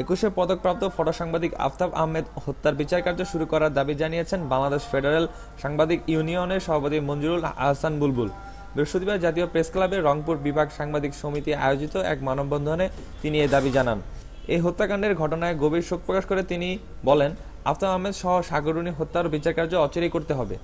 একুশে পদকপ্রাপ্ত ফটো সাংবাদিক আফতাব আহমেদ হত্যার বিচার কার্য শুরু করার দাবি জানিয়েছেন বাংলাদেশ ফেডারেল সাংবাদিক ইউনিয়নের সভাপতি মঞ্জুরুল আহসান বুলবুল বৃহস্পতিবার জাতীয় প্রেস ক্লাবে রংপুর বিভাগ সাংবাদিক সমিতি আয়োজিত এক মানববন্ধনে তিনি এ দাবি জানান এই হত্যাকাণ্ডের ঘটনায় গভীর শোক প্রকাশ করে তিনি বলেন আফতাব আহমেদ সহ সাগরুনি হত্যার বিচার কার্য অচিরেই করতে হবে